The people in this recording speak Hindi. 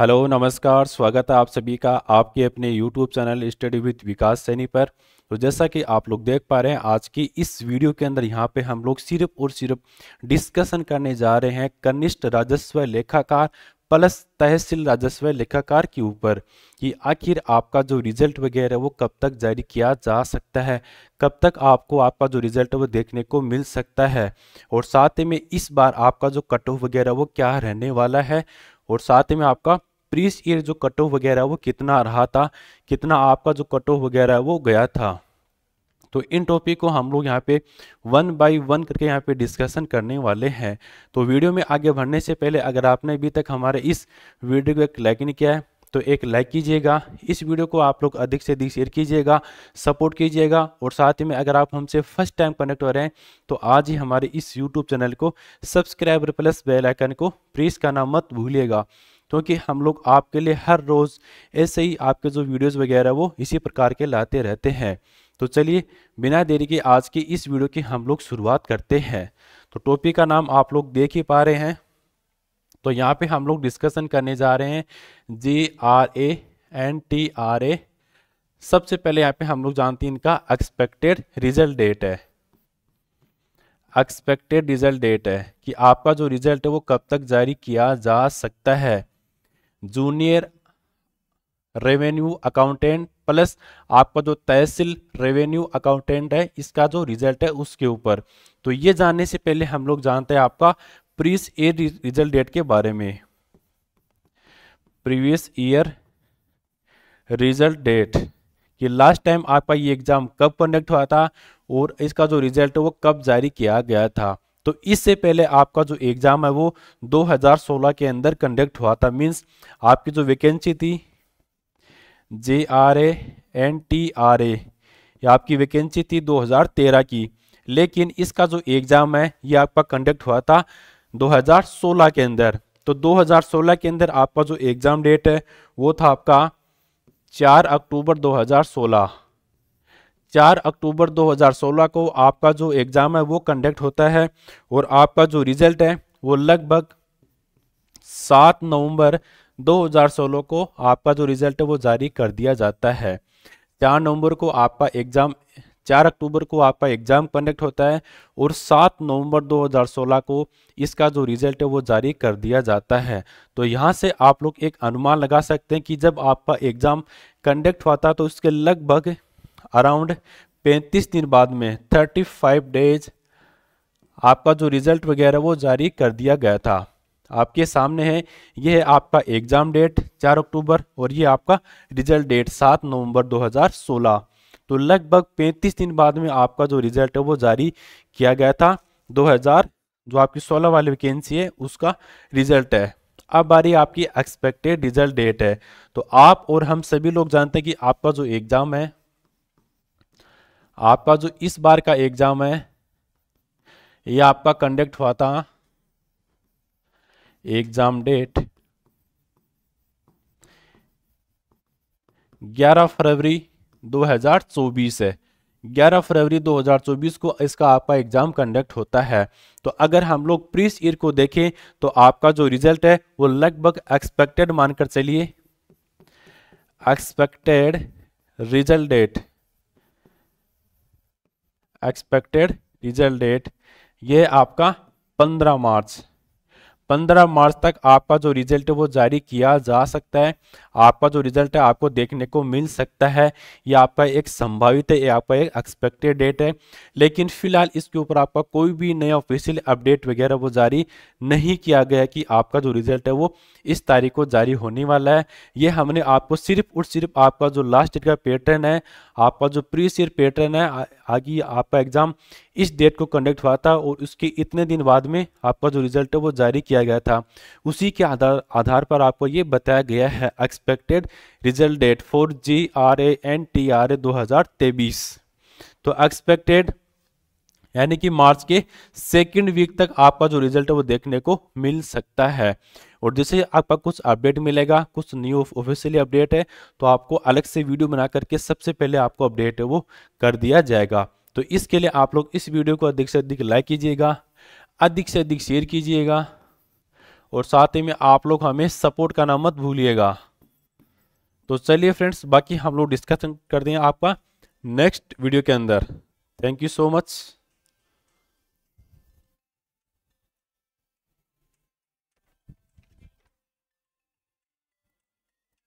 हेलो नमस्कार स्वागत है आप सभी का आपके अपने YouTube channel study with Vikas Saini पर तो जैसा कि आप लोग देख पा रहे हैं आज की इस वीडियो के अंदर यहाँ पे हम लोग सिर्फ और सिर्फ डिस्कशन करने जा रहे हैं कनिष्ठ राजस्व लेखाकार प्लस तहसील राजस्व लेखाकार के ऊपर कि आखिर आपका जो रिजल्ट वगैरह वो कब तक जारी किया जा सकता है कब तक आपको आपका जो रिजल्ट वो देखने को मिल सकता है और साथ ही में इस बार आपका जो कट ऑफ वगैरह वो क्या रहने वाला है और साथ ही में आपका प्रीस ईयर जो कट ऑफ वगैरह वो कितना रहा था कितना आपका जो कट ऑफ वगैरह वो गया था तो इन टॉपिक को हम लोग यहाँ पे वन बाय वन करके यहाँ पे डिस्कशन करने वाले हैं तो वीडियो में आगे बढ़ने से पहले अगर आपने अभी तक हमारे इस वीडियो को एक लाइक नहीं किया है तो एक लाइक कीजिएगा इस वीडियो को आप लोग अधिक से अधिक शेयर कीजिएगा सपोर्ट कीजिएगा और साथ ही में अगर आप हमसे फर्स्ट टाइम कनेक्ट हो रहे हैं तो आज ही हमारे इस यूट्यूब चैनल को सब्सक्राइब प्लस बेलाइकन को प्रेस करना मत भूलिएगा क्योंकि हम लोग आपके लिए हर रोज़ ऐसे ही आपके जो वीडियोस वगैरह वो इसी प्रकार के लाते रहते हैं तो चलिए बिना देरी के आज की इस वीडियो की हम लोग शुरुआत करते हैं तो टोपी का नाम आप लोग देख ही पा रहे हैं तो यहाँ पे हम लोग डिस्कशन करने जा रहे हैं G R A N T R A सबसे पहले यहाँ पे हम लोग जानते हैं इनका एक्सपेक्टेड रिजल्ट डेट है एक्सपेक्टेड रिजल्ट डेट है कि आपका जो रिजल्ट है वो कब तक जारी किया जा सकता है जूनियर रेवेन्यू अकाउंटेंट प्लस आपका जो तहसील रेवेन्यू अकाउंटेंट है इसका जो रिजल्ट है उसके ऊपर तो ये जानने से पहले हम लोग जानते हैं आपका प्रीवियस ईयर रिजल्ट डेट के बारे में प्रीवियस ईयर रिजल्ट डेट कि लास्ट टाइम आपका ये एग्ज़ाम कब कंडक्ट हुआ था और इसका जो रिजल्ट है वो कब जारी किया गया था तो इससे पहले आपका जो एग्ज़ाम है वो 2016 के अंदर कंडक्ट हुआ था मींस आपकी जो वैकेंसी थी J R A N T R A आपकी वैकेंसी थी 2013 की लेकिन इसका जो एग्ज़ाम है ये आपका कंडक्ट हुआ था 2016 के अंदर तो 2016 के अंदर आपका जो एग्ज़ाम डेट है वो था आपका 4 अक्टूबर 2016 4 अक्टूबर 2016 को आपका जो एग्ज़ाम है वो कंडक्ट होता है और आपका जो रिज़ल्ट है वो लगभग 7 नवंबर 2016 को आपका जो रिज़ल्ट है वो जारी कर दिया जाता है चार नवंबर को आपका एग्ज़ाम चार अक्टूबर को आपका एग्जाम कंडक्ट होता है और सात नवंबर 2016 को इसका जो रिजल्ट है वो जारी कर दिया जाता है तो यहाँ से आप लोग एक अनुमान लगा सकते हैं कि जब आपका एग्जाम कंडक्ट हुआ था तो उसके लगभग अराउंड पैंतीस दिन बाद में थर्टी फाइव डेज आपका जो रिजल्ट वगैरह वो जारी कर दिया गया था आपके सामने है यह है आपका एग्ज़ाम डेट चार अक्टूबर और ये आपका रिजल्ट डेट सात नवंबर दो तो लगभग 35 दिन बाद में आपका जो रिजल्ट है वो जारी किया गया था 2000 जो आपकी 16 वाली वैकेंसी है उसका रिजल्ट है अब आ रही आपकी एक्सपेक्टेड रिजल्ट डेट है तो आप और हम सभी लोग जानते हैं कि आपका जो एग्ज़ाम है आपका जो इस बार का एग्ज़ाम है यह आपका कंडक्ट हुआ था एग्ज़ाम डेट 11 फरवरी 2024 है 11 फरवरी 2024 को इसका आपका एग्ज़ाम कंडक्ट होता है तो अगर हम लोग प्रीस ईयर को देखें तो आपका जो रिजल्ट है वो लगभग एक्सपेक्टेड मानकर चलिए expected result date expected result date ये आपका 15 मार्च 15 मार्च तक आपका जो रिजल्ट है वो जारी किया जा सकता है आपका जो रिजल्ट है आपको देखने को मिल सकता है ये आपका एक संभावित है ये आपका एक एक्सपेक्टेड डेट है लेकिन फिलहाल इसके ऊपर आपका कोई भी नया ऑफिशियल अपडेट वगैरह वो जारी नहीं किया गया कि आपका जो रिजल्ट है वो इस तारीख को जारी होने वाला है ये हमने आपको सिर्फ और सिर्फ आपका जो लास्ट डेट का पैटर्न है आपका जो प्री ईयर पैटर्न है आगे आपका एग्जाम इस डेट को कंडक्ट हुआ था और उसके इतने दिन बाद में आपका जो रिजल्ट है वो जारी किया गया था उसी के आधार आधार पर आपको ये बताया गया है expected result date for G R A N T R A दो हज़ार तेईस तो एक्सपेक्टेड यानी कि मार्च के सेकेंड वीक तक आपका जो रिजल्ट है वो देखने को मिल सकता है और जैसे आपका कुछ अपडेट मिलेगा कुछ न्यू ऑफिशियली अपडेट है तो आपको अलग से वीडियो बना करके सबसे पहले आपको अपडेट है वो कर दिया जाएगा तो इसके लिए आप लोग इस वीडियो को अधिक से अधिक लाइक कीजिएगा अधिक से अधिक शेयर कीजिएगा और साथ ही में आप लोग हमें सपोर्ट करना मत भूलिएगा तो चलिए फ्रेंड्स बाकी हम लोग डिस्कशन कर दें आपका नेक्स्ट वीडियो के अंदर थैंक यू सो मच